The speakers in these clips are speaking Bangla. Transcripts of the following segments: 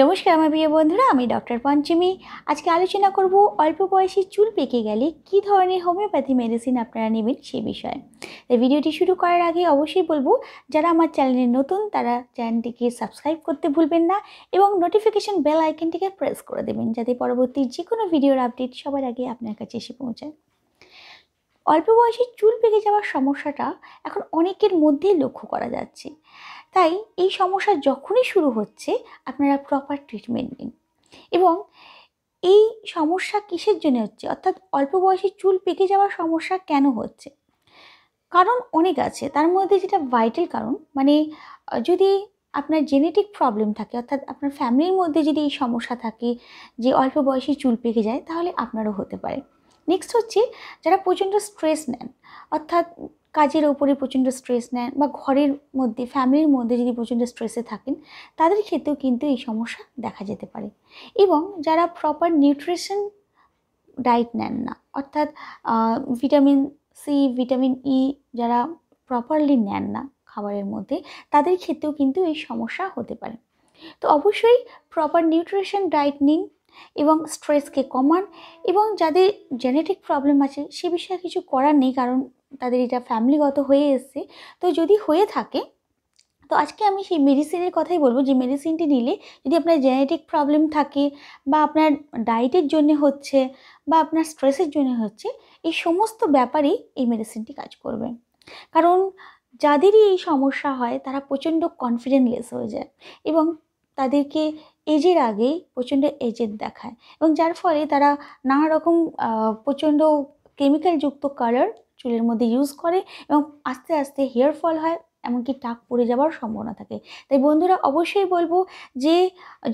নমস্কার আমার প্রিয় বন্ধুরা আমি ডক্টর পঞ্চমী আজকে আলোচনা করব অল্প বয়সে চুল পেকে গেলে কি ধরনের হোমিওপ্যাথি মেডিসিন আপনারা নেবেন সে বিষয়ে ভিডিওটি শুরু করার আগে অবশ্যই বলবো যারা আমার চ্যানেলে নতুন তারা চ্যানেলটিকে সাবস্ক্রাইব করতে ভুলবেন না এবং নোটিফিকেশন বেল আইকনটিকে প্রেস করে দেবেন যাতে পরবর্তী যে কোনো ভিডিওর আপডেট সবার আগে আপনার কাছে এসে পৌঁছায় অল্প বয়সে চুল পেকে যাওয়ার সমস্যাটা এখন অনেকের মধ্যেই লক্ষ্য করা যাচ্ছে তাই এই সমস্যা যখনই শুরু হচ্ছে আপনারা প্রপার ট্রিটমেন্ট নিন এবং এই সমস্যা কিসের জন্য হচ্ছে অর্থাৎ অল্প বয়সে চুল পেকে যাওয়ার সমস্যা কেন হচ্ছে কারণ অনেক আছে তার মধ্যে যেটা ভাইটাল কারণ মানে যদি আপনার জেনেটিক প্রবলেম থাকে অর্থাৎ আপনার ফ্যামিলির মধ্যে যদি এই সমস্যা থাকে যে অল্প বয়সে চুল পেকে যায় তাহলে আপনারও হতে পারে নেক্সট হচ্ছে যারা প্রচণ্ড স্ট্রেস নেন অর্থাৎ কাজের ওপরে প্রচণ্ড স্ট্রেস নেন বা ঘরের মধ্যে ফ্যামিলির মধ্যে যদি প্রচণ্ড স্ট্রেসে থাকেন তাদের ক্ষেত্রেও কিন্তু এই সমস্যা দেখা যেতে পারে এবং যারা প্রপার নিউট্রিশন ডায়েট নেন না অর্থাৎ ভিটামিন সি ভিটামিন ই যারা প্রপারলি নেন না খাবারের মধ্যে তাদের ক্ষেত্রেও কিন্তু এই সমস্যা হতে পারে তো অবশ্যই প্রপার নিউট্রিশন ডায়েট নিন এবং স্ট্রেসকে কমান এবং যাদের জেনেটিক প্রবলেম আছে সে বিষয়ে কিছু করার নেই কারণ তাদের এটা ফ্যামিলিগত হয়ে এসছে তো যদি হয়ে থাকে তো আজকে আমি সেই মেডিসিনের কথাই বলবো যে মেডিসিনটি নিলে যদি আপনার জেনেটিক প্রবলেম থাকে বা আপনার ডায়েটের জন্য হচ্ছে বা আপনার স্ট্রেসের জন্য হচ্ছে এই সমস্ত ব্যাপারেই এই মেডিসিনটি কাজ করবে কারণ যাদেরই এই সমস্যা হয় তারা প্রচণ্ড কনফিডেন্টলেস হয়ে যায় এবং তাদেরকে এজের আগেই প্রচণ্ড এজের দেখায় এবং যার ফলে তারা নানা রকম প্রচণ্ড কেমিক্যালযুক্ত কালার চুলের মধ্যে ইউজ করে এবং আস্তে আস্তে হেয়ার ফল হয় এমনকি টাক পড়ে যাওয়ার সম্ভাবনা থাকে তাই বন্ধুরা অবশ্যই বলবো যে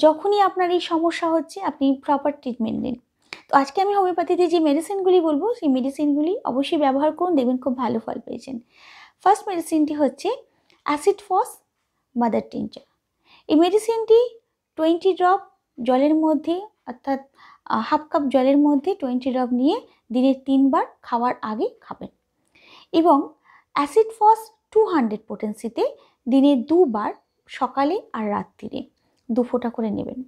যখনই আপনার এই সমস্যা হচ্ছে আপনি প্রপার ট্রিটমেন্ট নিন তো আজকে আমি হোমিওপ্যাথিতে যে মেডিসিনগুলি বলবো সেই মেডিসিনগুলি অবশ্যই ব্যবহার করুন দেখবেন খুব ভালো ফল পেয়েছেন ফার্স্ট মেডিসিনটি হচ্ছে অ্যাসিড ফস মাদার টিনচার এই মেডিসিনটি টোয়েন্টি ড্রপ জলের মধ্যে অর্থাৎ হাফ কাপ জলের মধ্যে টোয়েন্টি ড্রপ নিয়ে দিনে তিনবার খাওয়ার আগে খাবেন এবং অ্যাসিড ফস টু হান্ড্রেড পোটেন্সিতে দিনে দুবার সকালে আর রাত্রিরে দু করে নেবেন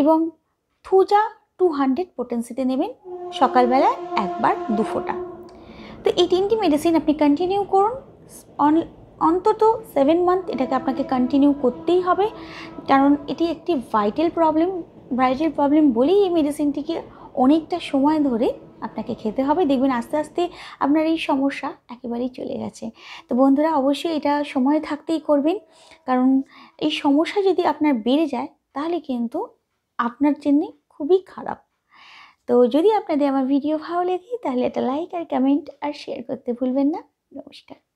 এবং থুজা টু হান্ড্রেড পোটেন্সিতে নেবেন সকালবেলায় একবার দু তো এই তিনটি মেডিসিন আপনি কন্টিনিউ করুন অন অন্তত সেভেন মান্থ এটাকে আপনাকে কন্টিনিউ করতেই হবে কারণ এটি একটি ভাইটাল প্রবলেম ভাইটাল প্রবলেম বলেই এই মেডিসিনটিকে অনেকটা সময় ধরে আপনাকে খেতে হবে দেখবেন আস্তে আস্তে আপনার এই সমস্যা একেবারেই চলে গেছে তো বন্ধুরা অবশ্যই এটা সময় থাকতেই করবেন কারণ এই সমস্যা যদি আপনার বেড়ে যায় তাহলে কিন্তু আপনার জন্যে খুবই খারাপ তো যদি আপনাদের আমার ভিডিও ভালো লাগে তাহলে এটা লাইক আর কমেন্ট আর শেয়ার করতে ভুলবেন না নমস্কার